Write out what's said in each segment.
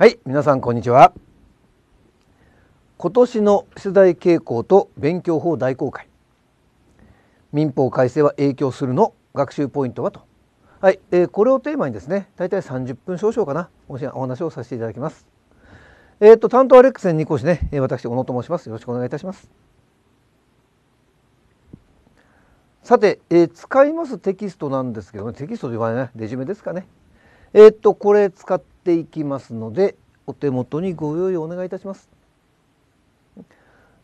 はい皆さんこんにちは今年の出題傾向と勉強法大公開民法改正は影響するの学習ポイントはとはい、えー、これをテーマにですね大体三十分少々かなお話をさせていただきますえっ、ー、と担当アレックス2講師ね私小野と申しますよろしくお願いいたしますさて、えー、使いますテキストなんですけどねテキストと言わないねレジュメですかねえっ、ー、とこれ使っていきますのでお手元にご用意お願いいたします。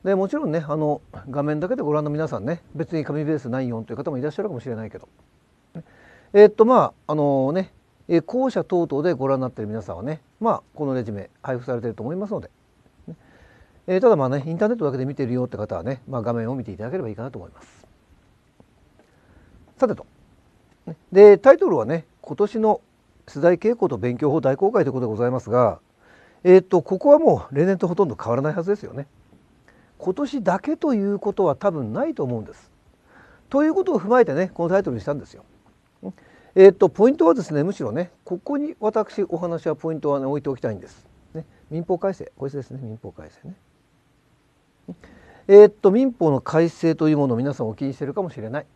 でもちろんねあの画面だけでご覧の皆さんね別に紙ベースないよという方もいらっしゃるかもしれないけど、えっ、ー、とまああのね校舎等々でご覧になっている皆さんはね、まあ、このレジュメ配布されていると思いますので、えー、ただまあねインターネットだけで見ているよって方はね、まあ、画面を見ていただければいいかなと思います。さてと。でタイトルはね今年の須大傾向と勉強法大公開ということでございますが、えー、っとここはもう例年とほとんど変わらないはずですよね。今年だけということは多分ないと思うんです。ということを踏まえてねこのタイトルにしたんですよ。えー、っとポイントはですねむしろねここに私お話はポイントは、ね、置いておきたいんです。ね、民法改正こいつですね民法改正ね。えー、っと民法の改正というものを皆さんお気にしてるかもしれない。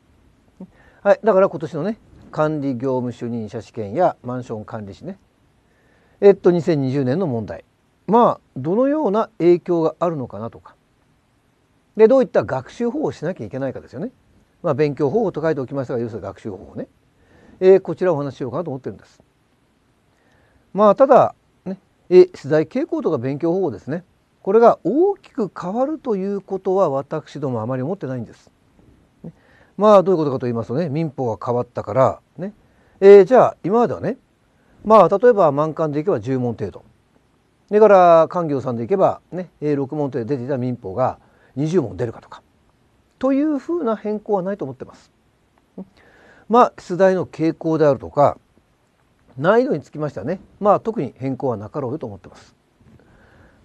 はい、だから今年のね管理業務主任者試験やマンション管理士ねえっと2020年の問題まあどのような影響があるのかなとかでどういった学習法をしなきゃいけないかですよね。まあ、勉強方法と書いておきましたが要するに学習方法ね、えー、こちらお話ししようかなと思ってるんです。まあただね、え取材傾向とか勉強方法ですねこれが大きく変わるということは私どもあまり思ってないんです。まあどういうことかと言いますとね民法が変わったからね、えー、じゃあ今まではねまあ例えば満館でいけば10問程度それから官業さんでいけばね6問程度出ていた民法が20問出るかとかというふうな変更はないと思ってます。まあ出題の傾向であるとか難易度につきましてはねまあ特に変更はなかろうと思ってます。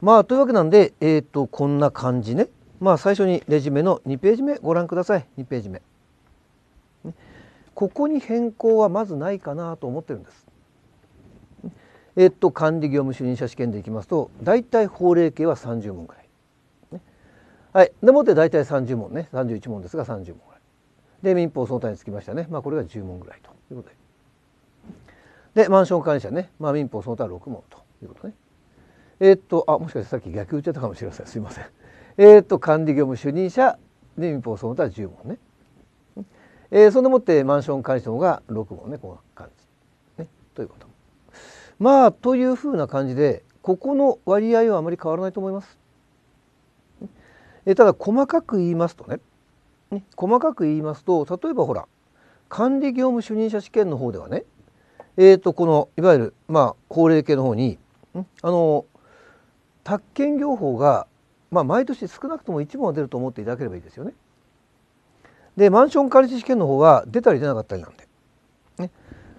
まあというわけなんで、えーと、とこんな感じねまあ最初にレジュメの2ページ目ご覧ください2ページ目。ここに変更はまずないかなと思ってるんです。えっと管理業務主任者試験でいきますと大体法令系は30問ぐらい。はいでもって大体30問ね31問ですが30問ぐらい。で民法その他につきましたね、まあ、これが10問ぐらいということで。でマンション管理者ね、まあ、民法その他は6問ということね。えっとあもしかしてさっき逆言っちゃったかもしれませんすいません。えっと管理業務主任者で民法その他は10問ね。えー、そんでもってマンション管理方が6号ねこんな感じ、ね、ということ。まあというふうな感じでここの割合はあまり変わらないと思います。えー、ただ細かく言いますとねね細かく言いますと例えばほら管理業務主任者試験の方ではねえーと、このいわゆる、まあ、高齢系の方にあの宅建業法が、まあ、毎年少なくとも1問は出ると思っていただければいいですよね。でマンション管理士試験の方は出たり出なかったりなんで。ね、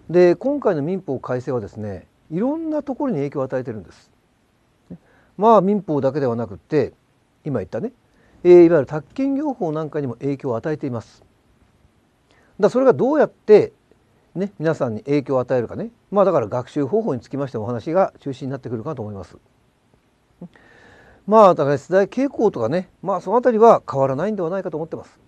で今回の民法改正はですねいろんなところに影響を与えてるんです。ね、まあ民法だけではなくって今言ったね、えー、いわゆる宅建業法なんかにも影響を与えています。だそれがどうやってね、皆さんに影響を与えるかね、まあ、だから学習方法につきましてお話が中心になってくるかと思います。まあだから世代傾向とかね、まあ、その辺りは変わらないんではないかと思ってます。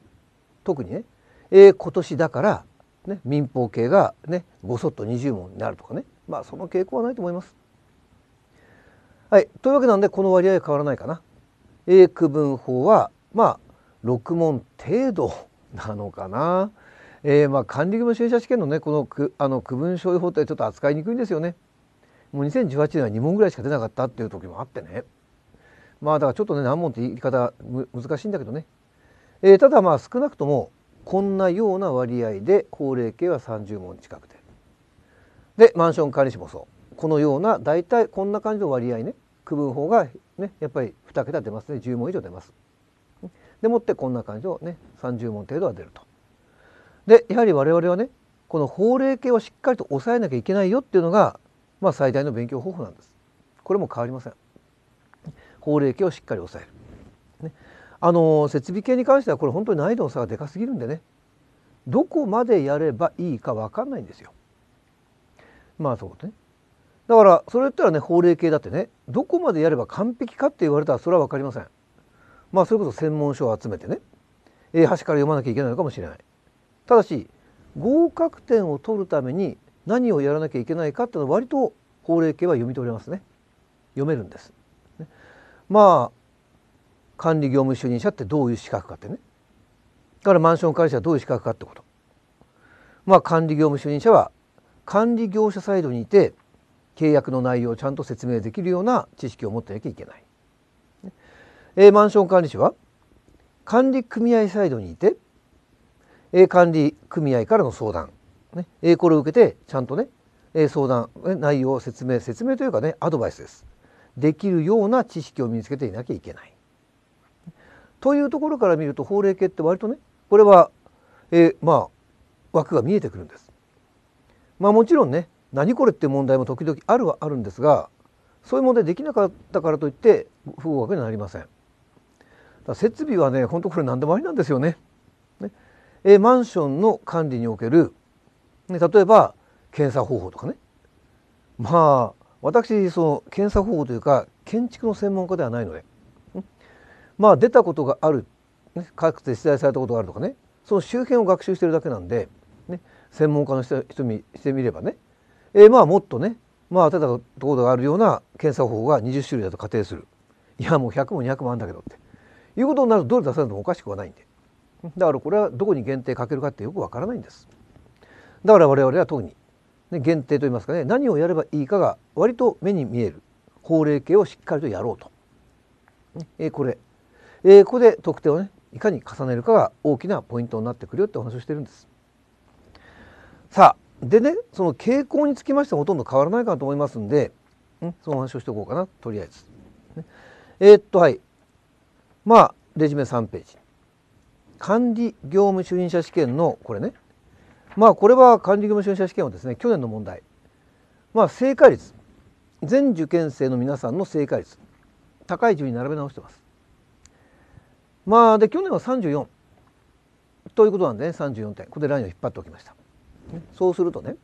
特にね、えー、今年だから、ね、民法系が、ね、ごそっと20問になるとかね、まあ、その傾向はないと思います。はい、というわけなんでこの割合は変わらないかな。英区分法はまあ6問程度なのかな。えー、まあ管理義務主義試験のねこのくあの区分所有法ってちょっと扱いにくいんですよね。もう2018年は2問ぐらいしか出なかったっていう時もあってね。まあだからちょっとね何問って言い方難しいんだけどねえー、ただまあ少なくともこんなような割合で法令系は30問近くででマンション管理士もそうこのような大体こんな感じの割合ね区分法がねやっぱり2桁出ますね10問以上出ます。でもってこんな感じのね30問程度は出ると。でやはり我々はねこの法令系をしっかりと抑えなきゃいけないよっていうのが、まあ、最大の勉強方法なんです。これも変わりません。法令系をしっかり抑える。あの設備系に関してはこれ本当に難易度の差がでかすぎるんでねどこまでやればいいか分かんないんですよ。まあそうことね。だからそれ言ったらね法令系だってねどこまでやれば完璧かって言われたらそれは分かりません。まあそれこそ専門書を集めてね端から読まなきゃいけないのかもしれない。ただし合格点を取るために何をやらなきゃいけないかっていうのは割と法令系は読み取れますね。読めるんです。ね、まあ管理業務主任者ってどういう資格かってねだからマンション管理者はどういう資格かってことまあ管理業務主任者は管理業者サイドにいて契約の内容をちゃんと説明できるような知識を持ってなきゃいけない、えマンション管理士は管理組合サイドにいて、え管理組合からの相談、ねえこれを受けてちゃんとね、え相談内容説明説明というかねアドバイスですできるような知識を身につけていなきゃいけないというところから見ると法令系って割とねこれは、えー、まあ枠が見えてくるんです。まあもちろんね何これっていう問題も時々あるはあるんですがそういう問題できなかったからといって不合格にはなりません。設備はね本当これ何でもありなんですよね。ねえー、マンションの管理における、ね、例えば検査方法とかねまあ私その検査方法というか建築の専門家ではないのでまあ出たことがある、ね、かくて取材されたことがあるとかねその周辺を学習してるだけなんで、ね、専門家の人にしてみればね、えー、まあもっとねまあ出たことがあるような検査方法が20種類だと仮定するいやもう100も200もあるんだけどっていうことになるとどれ出されてもおかしくはないんでだからこれはどこに限定かけるかってよくわからないんですだから我々は特に、ね、限定といいますかね何をやればいいかが割と目に見える法令形をしっかりとやろうと、えこれえー、ここで得点をねいかに重ねるかが大きなポイントになってくるよってお話をしてるんです。さあでねその傾向につきましてはほとんど変わらないかなと思いますんで、その話をしておこうかなとりあえず。えー、っとはいまあレジュメ3ページ。管理業務主任者試験のこれねまあこれは管理業務主任者試験はですね去年の問題まあ正解率全受験生の皆さんの正解率高い順に並べ直してますまあで去年は34ということなんでね34点ここでラインを引っ張っておきました。そうするとね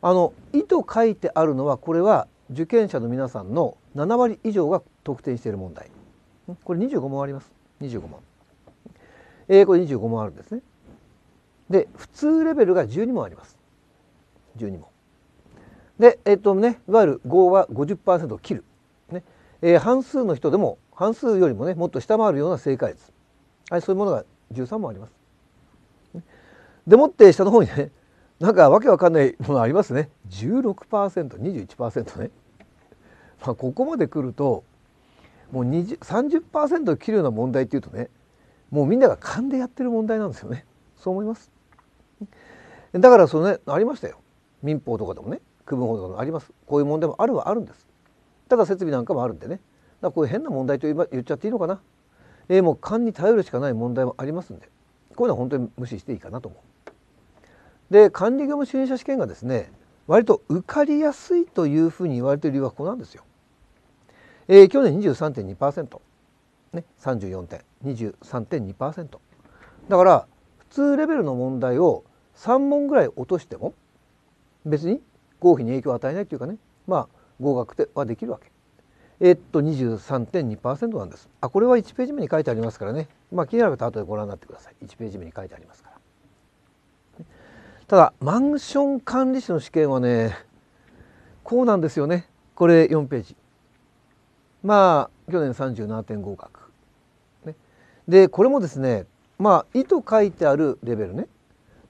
あの「い」と書いてあるのはこれは受験者の皆さんの7割以上が得点している問題これ25問あります25問えー、これ25問あるんですねで普通レベルが12問あります12問でえっとねいわゆる5は50%を切る、ねえー、半数の人でも半数よりもねもっと下回るような正解率、はい、そういうものが13もあります。でもって下の方にねなんかわけわかんないものありますね 16%21% ね。まあ、ここまで来るともう30%を切るような問題っていうとねもうみんなが勘でやってる問題なんですよねそう思いますだからそのねありましたよ民法とかでもね区分法とかもありますこういう問題もあるはあるんですただ設備なんかもあるんでねだこういう変な問題と言っちゃっていいのかな、えー、もう勘に頼るしかない問題もありますんでこういうのは本当に無視していいかなと思う。で管理業務主任者試験がですね割と受かりやすいというふうに言われている理由はここなんですよ。えー、去年23.2%、ね、34点23.2%だから普通レベルの問題を3問ぐらい落としても別に合否に影響を与えないというかねまあ合格はできるわけ。えっと23.2%なんです。あこれは1ページ目に書いてありますからね、まあ、気になる方は後でご覧になってください1ページ目に書いてありますから。ただマンション管理士の試験はねこうなんですよねこれ4ページ。まあ去年37.5合格。ね、でこれもですねまあ「意図書いてあるレベルね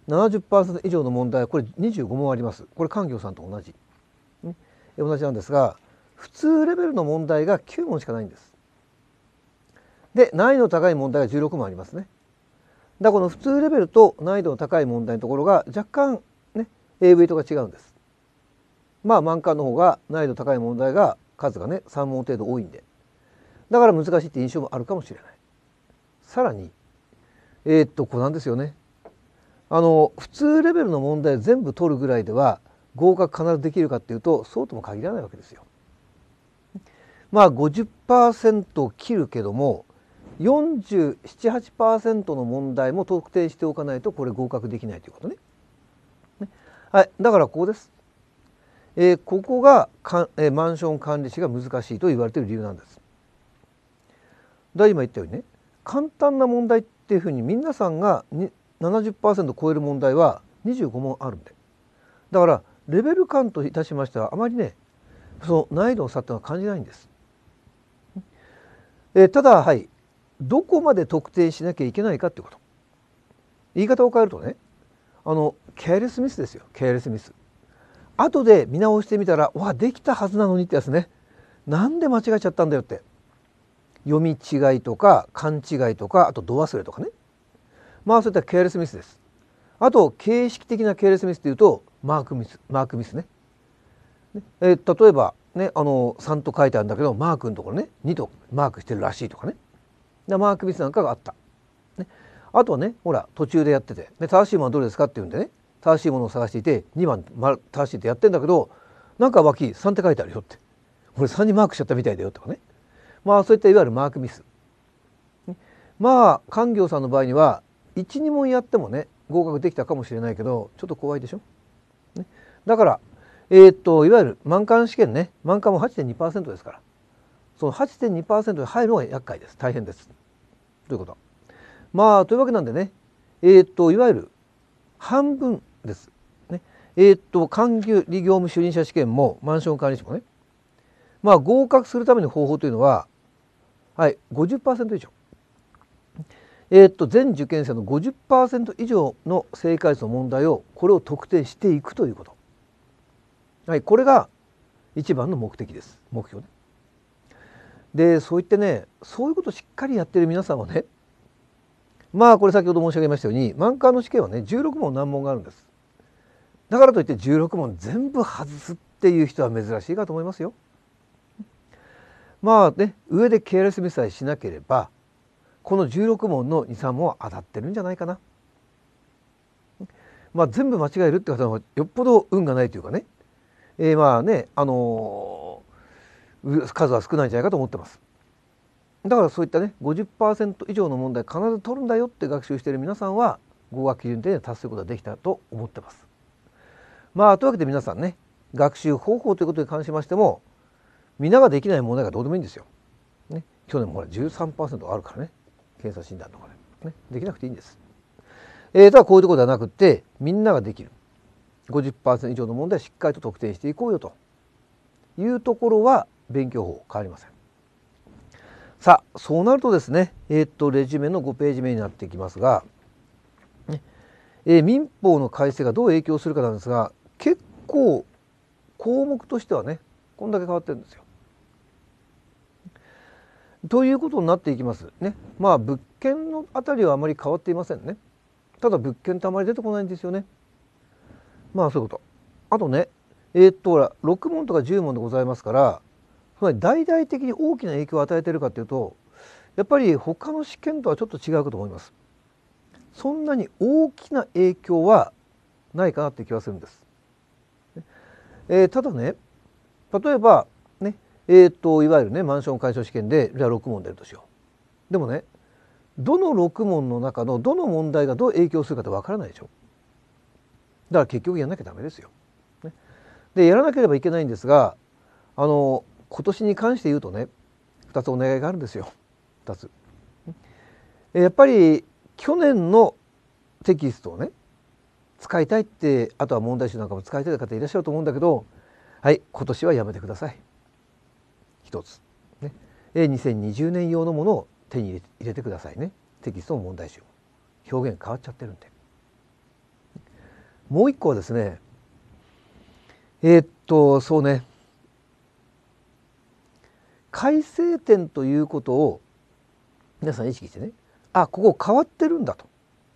70%以上の問題はこれ25問ありますこれ官業さんと同じ、同じなんですが普通レベルの問題が9問しかないんです。で難易度の高い問題が16問ありますね。だからこの普通レベルと難易度の高い問題のところが若干ね AV とか違うんです。まあ満貫の方が難易度高い問題が数がね3問程度多いんでだから難しいって印象もあるかもしれない。さらにえー、っとこうなんですよね。あの普通レベルの問題全部取るぐらいでは合格必ずできるかっていうとそうとも限らないわけですよ。まあ50%切るけども478%の問題も特定しておかないとこれ合格できないということね。ねはい、だからここです。えー、ここがか、えー、マンション管理士が難しいと言われている理由なんです。だ今言ったようにね簡単な問題っていうふうに皆さんが70%超える問題は25問あるんでだからレベル感といたしましてはあまりねその難易度の差っていうのは感じないんです。えー、ただはいどこまで特定しなきゃいけないかってこと言い方を変えるとねあのケアレスミスですよケアレスミス後で見直してみたらわできたはずなのにってやつねなんで間違えちゃったんだよって読み違いとか勘違いとかあと度忘れとかねまあそういったケアレスミスですあと形式的なケアレスミスというとマークミスマークミスねえー、例えばね、あの3と書いてあるんだけどマークのところね2とマークしてるらしいとかねでマークミスなんかがあった、ね、あとはねほら途中でやっててで正しいものはどれですかって言うんでね正しいものを探していて2番正しいってやってんだけどなんか脇3って書いてあるよって俺3にマークしちゃったみたいだよとかねまあそういったいわゆるマークミス、ね、まあ勘業さんの場合には12問やってもね合格できたかもしれないけどちょっと怖いでしょ、ね、だからえっといわゆる満館試験ね満館も8.2%ですからその8.2%に入るのが厄介です大変です。ということ。まあというわけなんでねえっといわゆる半分です。ね、えっと管理業務主任者試験もマンション管理士もねまあ合格するための方法というのははい50%以上。えー、っと全受験生の50%以上の正解率の問題をこれを特定していくということはい、これが一番の目的です目標ね。でそういってねそういうことをしっかりやってる皆さんはねまあこれ先ほど申し上げましたようにカーの試験はね16問難問があるんです。だからといって16問全部外すっていう人は珍しいかと思いますよ。まあね上でケアレスミスさえしなければこの16問の23問は当たってるんじゃないかな。まあ、全部間違えるって方はよっぽど運がないというかねえー、まあね、あのー、数は少ないんじゃないかと思ってます。だからそういったね50%以上の問題必ず取るんだよって学習している皆さんは合格基準点に達することができたと思ってます。まあというわけで皆さんね学習方法ということに関しましても皆ができない問題がどうでもいいんですよ。ね、去年もほら13%あるからね検査診断とかねねできなくていいんです。えー、ただこういうところではなくてみんなができる50%以上の問題はしっかりと特定していこうよというところは勉強法変わりません。さあそうなるとですねえー、っとレジュメの5ページ目になってきますが、えー、民法の改正がどう影響するかなんですが結構項目としてはねこんだけ変わってるんですよ。ということになっていきますね。まあ物件のあたりはあまり変わっていませんね。ただ物件ってあまり出てこないんですよね。まあそういうことあとねえー、っとほら6問とか10問でございますからつまり大々的に大きな影響を与えているかというとやっぱり他の試験とはちょっと違うかと思います。そんなに大きな影響はないかなって気がするんです。えー、ただね例えばねえー、っといわゆるねマンション解消試験でじゃあ6問出るとしよう。でもねどの6問の中のどの問題がどう影響するかってわからないでしょ。だから結局やらなきゃダメですよ。ね、でやらなければいけないんですがあの今年に関して言うとね2つお願いがあるんですよ2つ。やっぱり去年のテキストをね使いたいってあとは問題集なんかも使いたい方いらっしゃると思うんだけどはい今年はやめてください一つ、ね、2020年用のものを手に入れてくださいねテキストも問題集表現変わっちゃってるんでもう一個はですねえー、っとそうね改正点ということを皆さん意識してねあここ変わってるんだと、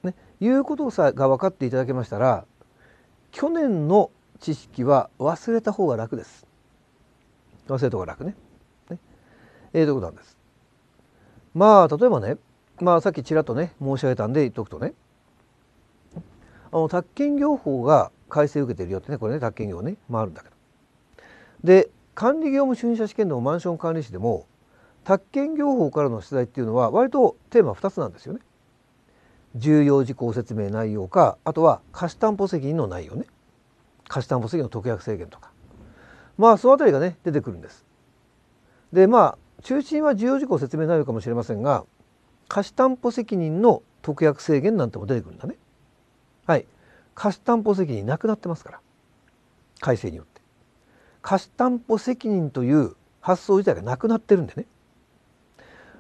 ね、いうことさが分かっていただけましたら去年の知識は忘れた方が楽です。忘れた方が楽ね。ねえー、ということなんです。まあ例えばねまあさっきちらっとね申し上げたんで言っとくとねあの宅建業法が改正受けてるよってねこれね宅建業ね回るんだけど。で管理業務主任試験のマンション管理士でも宅建業法からの出題っていうのは割とテーマ2つなんですよね。重要事項説明内容かあとは貸担保責任の内容ね貸担保責任の特約制限とかまあその辺りがね出てくるんです。でまあ中心は重要事項説明内容かもしれませんが貸担保責任の特約制限なんても出てくるんだね。はい、貸担保責任なくなってますから改正によって貸担保責任という発想自体がなくなってるんでね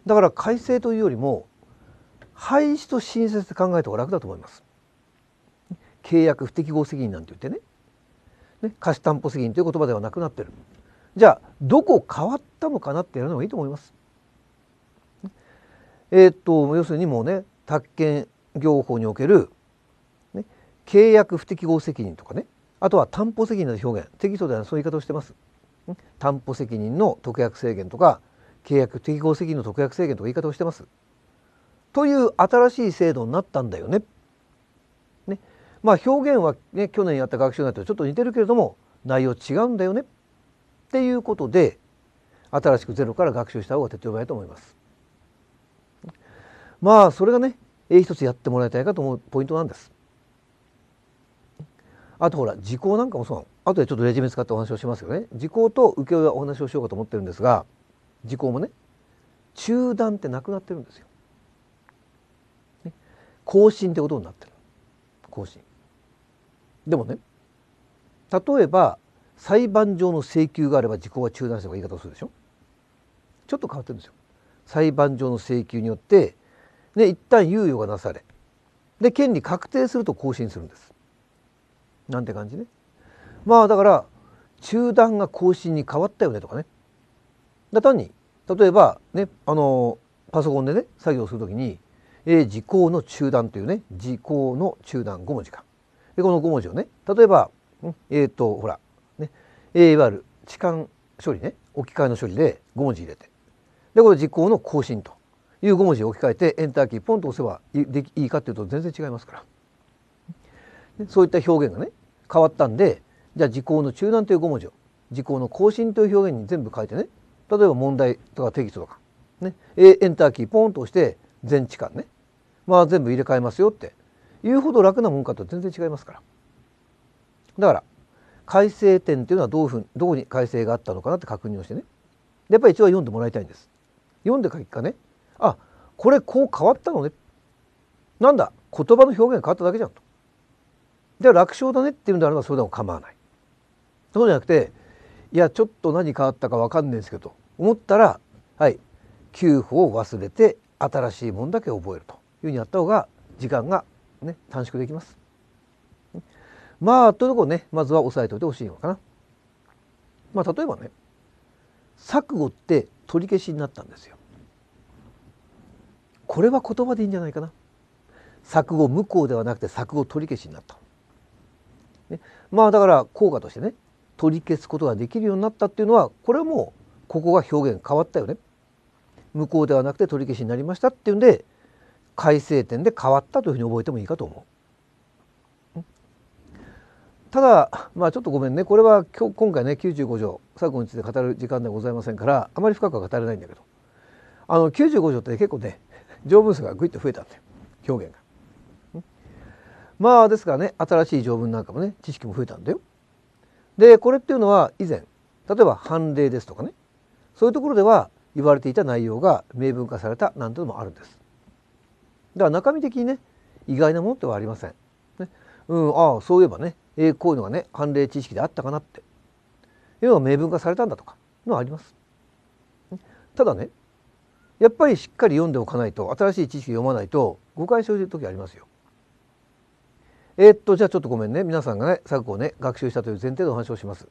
だから改正というよりも廃止と新設で考えた方が楽だと思います契約不適合責任なんて言ってねね貸担保責任という言葉ではなくなってるじゃあどこ変わったのかなってやるのがいいと思いますえー、っと要するにもうね宅建業法における契約不適合責任とかねあとは担保責任の表現適当ではそういう言い方をしてます担保責任の特約制限とか契約適合責任の特約制限とか言い方をしてますという新しい制度になったんだよね。ねまあ表現は、ね、去年やった学習内とちょっと似てるけれども内容違うんだよねっていうことで新しくゼロから学習した方が手っ取り早いと思います。まあそれがね一つやってもらいたいかと思うポイントなんです。あとほら時効なんかもそうとでちょっとレジメ使ってお話をしますよね時効と請負はお話をしようかと思ってるんですが時効もね中断ってなくなってるんですよ。ね、更新ってことになってる更新。でもね例えば裁判上の請求があれば時効は中断した方がいい方をするでしょちょっと変わってるんですよ。裁判上の請求によって、ね、一旦猶予がなされで権利確定すると更新するんです。なんて感じねまあだから中断が更新に変わったよねとかねだ単に例えばねあのパソコンでね作業するときに、え時効の中断というね時効の中断5文字かでこの5文字をね例えばえっ、ー、とほらね、いわゆる置換処理ね置き換えの処理で5文字入れてでこれ時効の更新という5文字を置き換えてエンターキーポンと押せばいいかっていうと全然違いますから。そういった表現がね変わったんでじゃあ時効の中断という5文字を時効の更新という表現に全部変えてね例えば問題とかテキストとか、ね、エンターキーポンと押して全置換ね、まあ、全部入れ替えますよっていうほど楽なもんかと全然違いますからだから改正点というのはどうふうどこに改正があったのかなって確認をしてねやっぱり一応読んでもらいたいんです読んで書結かねあこれこう変わったのねなんだ言葉の表現変わっただけじゃんとじゃあ楽勝だねっていうのであればそれでも構わない。そうじゃなくていやちょっと何変わったか分かんないんですけど思ったらはい給付を忘れて新しいもんだけ覚えるというふうにやった方が時間が、ね、短縮できます。まあというところねまずは押さえておいてほしいのかな。まあ例えばね錯誤って取り消しになったんですよ。これは言葉でいいんじゃないかな。錯誤無効ではなくて錯誤取り消しになった。ね、まあだから効果としてね取り消すことができるようになったっていうのはこれはもうここが表現変わったよね向こうではなくて取り消しになりましたっていうんで改正点で変わったというふうに覚えてもいいかと思う。ただまあちょっとごめんねこれは今日今回ね95条最後について語る時間ではございませんからあまり深くは語れないんだけどあの95条って結構ね 条文数がぐいっと増えたんだよ表現が。まあですからね新しい条文なんかもね知識も増えたんだよ。でこれっていうのは以前例えば判例ですとかねそういうところでは言われていた内容が明文化されたなんてのもあるんです。だから中身的にね意外なものではありません。ね、うんああそういえばね、えー、こういうのがね判例知識であったかなっていうのが明文化されたんだとかのはあります。ただねやっぱりしっかり読んでおかないと新しい知識を読まないと誤解生じる時ありますよ。えー、っとじゃあちょっとごめんね皆さんがね策をね学習したという前提でお話をします。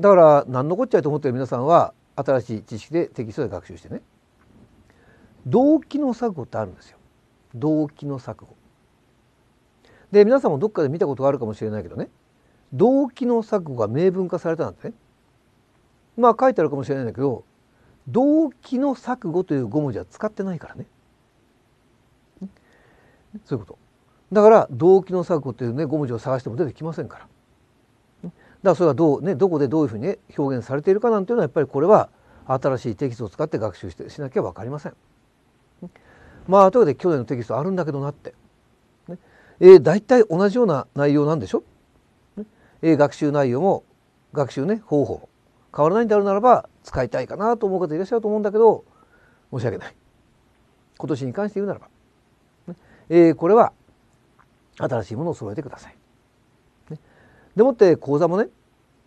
だから何のこっちゃいと思ってる皆さんは新しい知識でテキストで学習してね動機の錯誤ってあるんですよ動機の錯誤で皆さんもどっかで見たことがあるかもしれないけどね動機の錯誤が明文化されたなんてねまあ書いてあるかもしれないんだけど動機の錯誤という5文字は使ってないからねそういうことだから動機の錯誤というね5文字を探しても出てきませんから。だからそれはどう、ね、どこでどういうふうに、ね、表現されているかなんていうのはやっぱりこれは新しいテキストを使って学習してしなきゃ分かりません。まあというわけで去年のテキストあるんだけどなって。ねえー、大体同じような内容なんでしょ、ねえー、学習内容も学習ね方法変わらないんであるならば使いたいかなと思う方いらっしゃると思うんだけど申し訳ない今年に関して言うならば、ねえー、これは新しいものを揃えてください。ね、でもって講座もね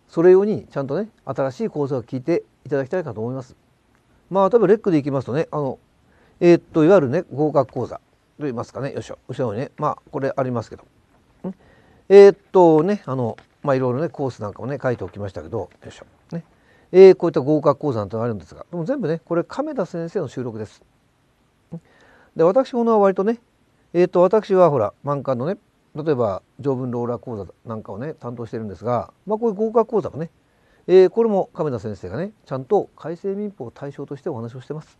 それ用にちゃんとね新しい講座を聞いていただきたいかと思います。まあ例えばレックでいきますとねあのえー、っといわゆるね合格講座といいますかねよいしょ後ろにねまあこれありますけど、ね、えー、っとねあのまあいろいろねコースなんかもね書いておきましたけどよいしょね、えー、こういった合格講座なんてのがあるんですがでも全部ねこれ亀田先生の収録です。で私この割とねえーと、私はほら満館のね例えば条文ローラー講座なんかをね担当してるんですが、まあ、こういう合格講座もね、えー、これも亀田先生がねちゃんと改正民法を対象としてお話をしてます。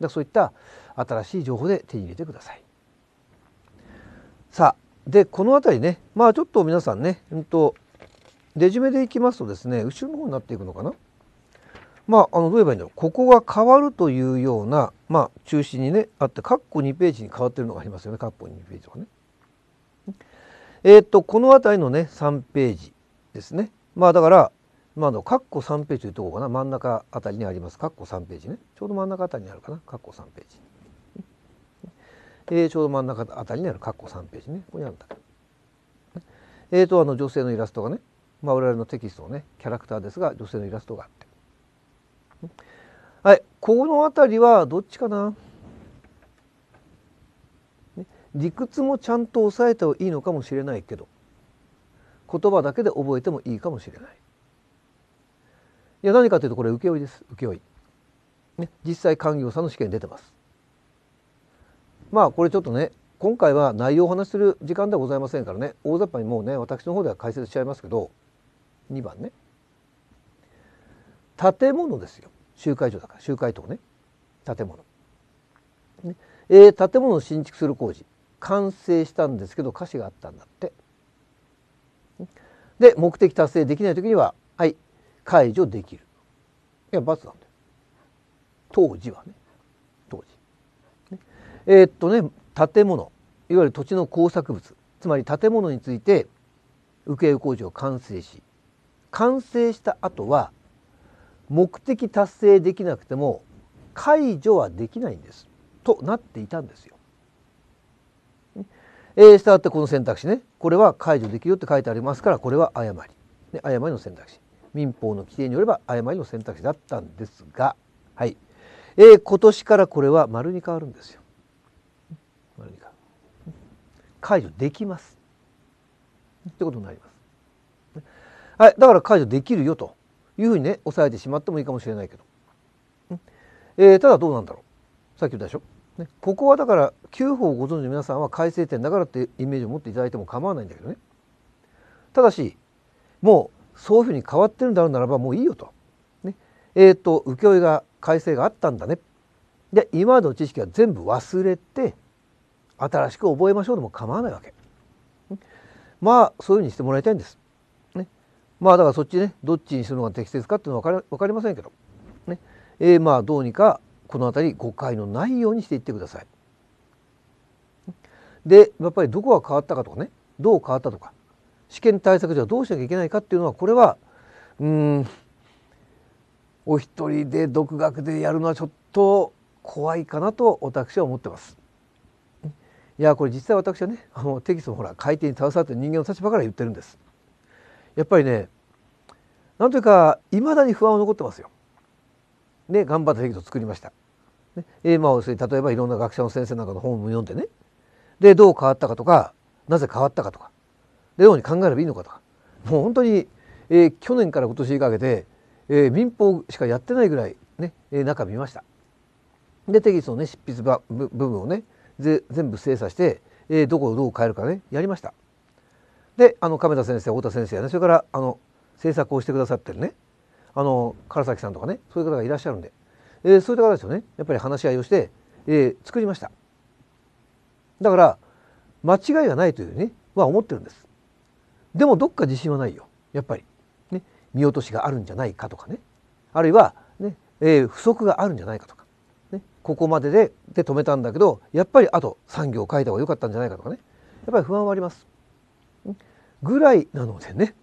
だそういった新しい情報で手に入れてください。さあでこの辺りねまあちょっと皆さんね、うんと、とレジュメでいきますとですね後ろの方になっていくのかな。まあ、あのどう言えばいいんだろうここが変わるというようなまあ中心にねあってカッコ2ページに変わってるのがありますよねカッコ2ページとかね。えー、っとこの辺りのね3ページですね。まあだから今のカッコ3ページというとこかな真ん中あたりにありますカッコ3ページねちょうど真ん中あたりにあるかなカッコ3ページ。えー、ちょうど真ん中あたりにあるカッコ3ページねここにあるんだえー、っとあの女性のイラストがねまあ我々のテキストのねキャラクターですが女性のイラストがあって。はい、この辺りはどっちかな理屈もちゃんと押さえてはいいのかもしれないけど言葉だけで覚えてもいいかもしれない。いや何かというとこれ請負です。請負。ね、実際官業さんの試験出てます。まあこれちょっとね今回は内容を話しする時間ではございませんからね大雑把にもうね私の方では解説しちゃいますけど2番ね建物ですよ集会所だから集会棟ね建物。ねえー、建物を新築する工事完成したんですけど歌詞があったんだって。で目的達成できない時にははい解除できる。いや罰なんだよ。当時はね当時。ね、えー、っとね建物いわゆる土地の工作物つまり建物について請負工事を完成し完成した後は目的達成できなくても解除はできないんですとなっていたんですよ。えー、したがってこの選択肢ねこれは解除できるよって書いてありますからこれは誤り、ね、誤りの選択肢民法の規定によれば誤りの選択肢だったんですが、はいえー、今年からこれは丸に変わるんですよ。丸に変わる解除できますってことになります。はい、だから解除できるよというふうにね抑えてしまってもいいかもしれないけど、えー、ただどうなんだろうさっき言ったでしょ、ね、ここはだから9法をご存知の皆さんは改正点だからってイメージを持っていただいても構わないんだけどねただしもうそういうふうに変わってるんだろうならばもういいよと。ね、えっ、ー、と請負が改正があったんだね。で今までの知識は全部忘れて新しく覚えましょうでも構わないわけ。まあそういうふうにしてもらいたいんです。まあだからそっちねどっちにするのが適切かっていうのは分か分かりませんけど、ねえー、まあどうにかこの辺り誤解のないようにしていってください。でやっぱりどこが変わったかとかねどう変わったとか試験対策ではどうしなきゃいけないかっていうのはこれはうんお一人で独学でやるのはちょっと怖いかなと私は思ってます。いやこれ実際私はねあのテキストほら改定に携わってる人間の立場から言ってるんです。やっぱりねなんというか未だに不安は残ってますよ。ね頑張って適度作りました。ねえまあ、例えばいろんな学者の先生なんかの本を読んでねでどう変わったかとかなぜ変わったかとかでどうに考えればいいのかとかもう本当に、えー、去年から今年にかけて、えー、民法しかやってないぐらいね、えー、中見ました。でテキストのね執筆部分をね全部精査して、えー、どこをどう変えるかねやりました。であの亀田先生太田先生やねそれからあの制作をしてくださってるねあの唐崎さんとかねそういう方がいらっしゃるんで、えー、そういった方ですよねやっぱり話し合いをして、えー、作りましただから間違いがないというねは思ってるんですでもどっか自信はないよやっぱり、ね、見落としがあるんじゃないかとかねあるいはね、えー、不足があるんじゃないかとか、ね、ここまででで止めたんだけどやっぱりあと産業を変えた方が良かったんじゃないかとかねやっぱり不安はありますぐらいなのでね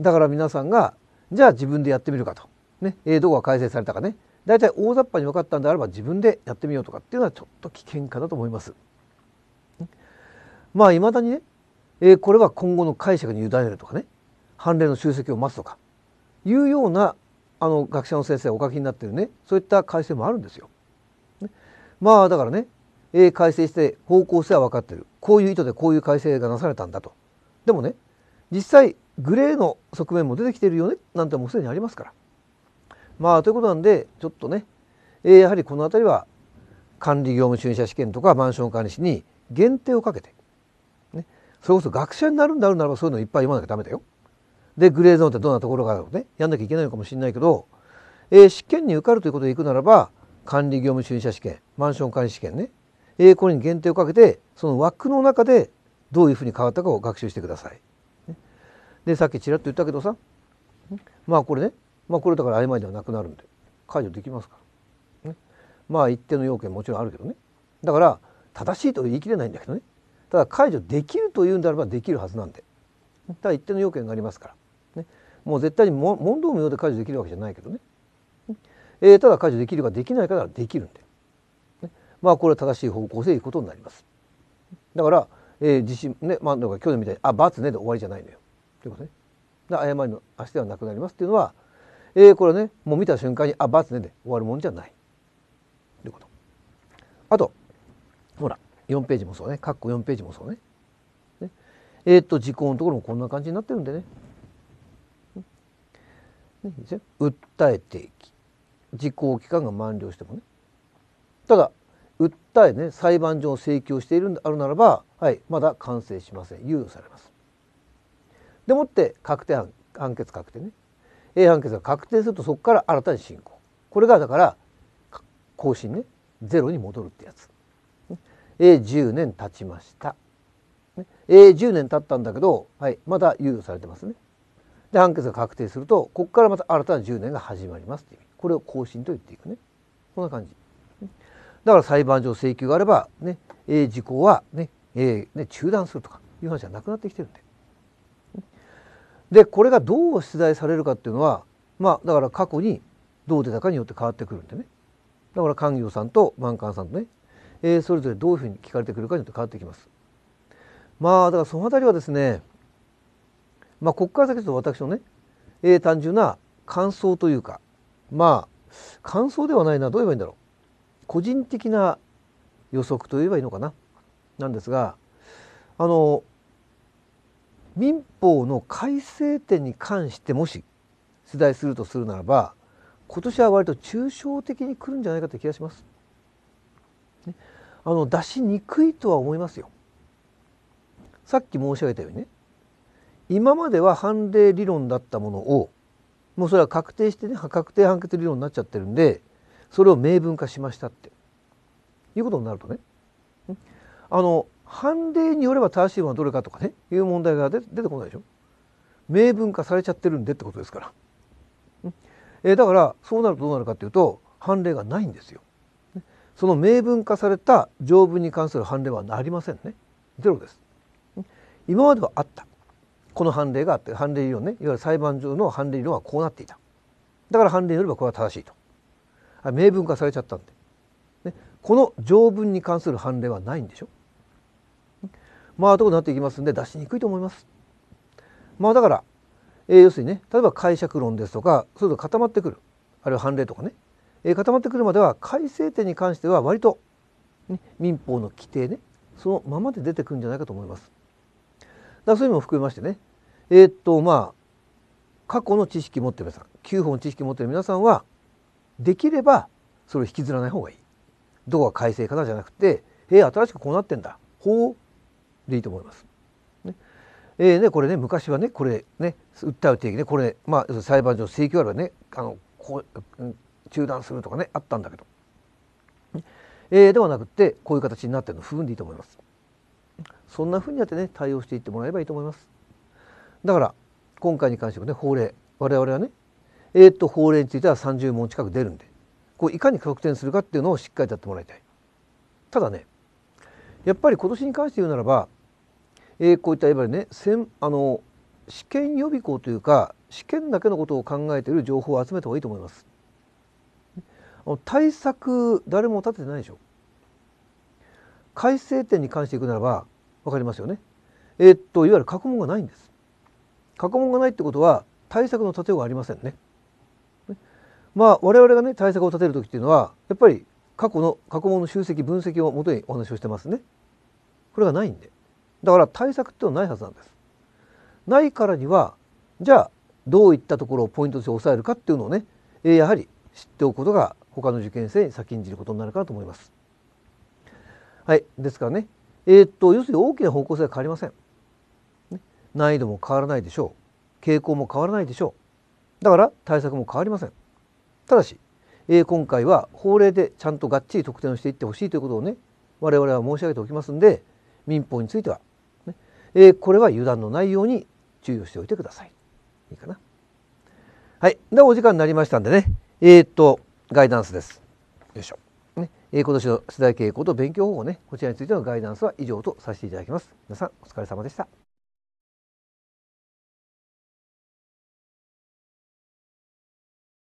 だから皆さんがじゃあ自分でやってみるかと、ね、どこが改正されたかね大体大雑把に分かったんであれば自分でやってみようとかっていうのはちょっと危険かなと思います。まあいまだにね、えー、これは今後の解釈に委ねるとかね判例の集積を待つとかいうようなあの学者の先生がお書きになってるねそういった改正もあるんですよ。ね、まあだからね、えー、改正して方向性は分かってるこういう意図でこういう改正がなされたんだとでもね実際グレーの側面も出てきてるよねなんてもうすでにありますから。まあということなんでちょっとね、えー、やはりこの辺りは管理業務主任者試験とかマンション管理士に限定をかけて、ね、それこそ学者になるんだろうならばそういうのいっぱい読まなきゃダメだよ。でグレーゾーンってどんなところかをねやんなきゃいけないのかもしれないけど、えー、試験に受かるということでいくならば管理業務主任者試験マンション管理試験ね、えー、これに限定をかけてその枠の中でどういうふうに変わったかを学習してください。でさっきちらっと言ったけどさまあこれね、まあ、これだから曖昧ではなくなるんで解除できますから、ね、まあ一定の要件もちろんあるけどねだから正しいと言い切れないんだけどねただ解除できるというんであればできるはずなんでただ一定の要件がありますから、ね、もう絶対に問答無用で解除できるわけじゃないけどね、えー、ただ解除できるかできないかならできるんで、ね、まあこれは正しい方向性いくことになります。だからえー、地震ね、まあ、なんか去年みたいに「あ罰ね」で終わりじゃないのよ。ということね。だ誤りの日ではなくなりますっていうのは、えー、これねもう見た瞬間に「あ罰ね」で終わるもんじゃない。ということ。あとほら4ページもそうね括弧4ページもそうね。ねえー、っと時効のところもこんな感じになってるんでね。ね、訴えていき時効期間が満了してもねただ訴えね裁判所の請求をしているんであるならば、はい、まだ完成しません猶予されます。でもって確定判決確定ね A 判決が確定するとそこから新たに進行これがだから更新ねゼロに戻るってやつ。A10 年経ちました。A10 年経ったんだけど、はい、まだ猶予されてますね。で判決が確定するとここからまた新たな10年が始まりますっていうこれを更新と言っていくねこんな感じ。だから裁判上請求があれば、ね、え事時効はね、えー、ね、中断するとかいう話じゃなくなってきてるんで。でこれがどう出題されるかっていうのはまあだから過去にどう出たかによって変わってくるんでねだから官業さんと万官さんとね、えー、それぞれどういうふうに聞かれてくるかによって変わってきます。まあだからその辺りはですねまあここから先ちょっと私のね、えー、単純な感想というかまあ感想ではないなどう言えばいいんだろう個人的な予測と言えばいいのかななんですがあの民法の改正点に関してもし出題するとするならば今年は割と抽象的に来るんじゃないかという気がします。ね、あの出しにくいとは思いますよ。さっき申し上げたようにね今までは判例理論だったものをもうそれは確定してね確定判決理論になっちゃってるんでそれを明文化しましたっていうことになるとねあの判例によれば正しいものはどれかとかねいう問題が出てこないでしょ明文化されちゃってるんでってことですから、えだからそうなるとどうなるかっていうと判例がないんですよその明文化された条文に関する判例はありませんねゼロです今まではあったこの判例があって判例理論ねいわゆる裁判上の判例理論はこうなっていただから判例によればこれは正しいと明文化されちゃったんで、ね、この条文に関する判例はないんでしょまあとこになっていきますんで出しにくいと思います。まあだから、えー、要するにね例えば解釈論ですとかそういうの固まってくるあるいは判例とかね、えー、固まってくるまでは改正点に関しては割と、ね、民法の規定ねそのままで出てくるんじゃないかと思います。だそういうのも含めましてねえー、っとまあ過去の知識持ってる皆さん9本知識持ってる皆さんはできればそれを引きずらない方がいいどこが改正かなじゃなくてえー、新しくこうなってんだ法でいいと思います。ねえー、ねこれね昔はねこれね訴える定義ねこれ、まあ、裁判所請求あればねあのこう中断するとかねあったんだけど、えー、ではなくてこういう形になってるの不運でいいと思います。そんなふうにやってね対応していってもらえばいいと思います。だから今回に関してもね法令我々はねえー、っと法令については30問近く出るんでこういかに得点するかっていうのをしっかりやってもらいたい。ただねやっぱり今年に関して言うならば、えー、こういったいわゆるねあの試験予備校というか試験だけのことを考えている情報を集めた方がいいと思います。対策誰も立ててないでしょ。改正点に関していくならば分かりますよね。えー、っといわゆる過去問がないんです。過去問がないってことは対策の立てようがありませんね。まあ我々がね対策を立てる時っていうのはやっぱり過去の過去問の集積分析をもとにお話をしてますね。これがないんでだから対策ってのはないはずなんです。ないからにはじゃあどういったところをポイントとして抑えるかっていうのをねやはり知っておくことが他の受験生に先んじることになるかなと思います。はい、ですからね、えー、っと要するに大きな方向性は変わりません。難易度も変わらないでしょう傾向も変わらないでしょうだから対策も変わりませんただし、えー、今回は法令でちゃんとがっちり特典をしていってほしいということをね我々は申し上げておきますんで民法については、ねえー、これは油断のないように注意をしておいてください。いいかな。はい。ではお時間になりましたんでね、えー、っと、ガイダンスです。よいしょ。ね、えー、今年の世代傾向と勉強方法ね、こちらについてのガイダンスは以上とさせていただきます。皆さんお疲れ様でした。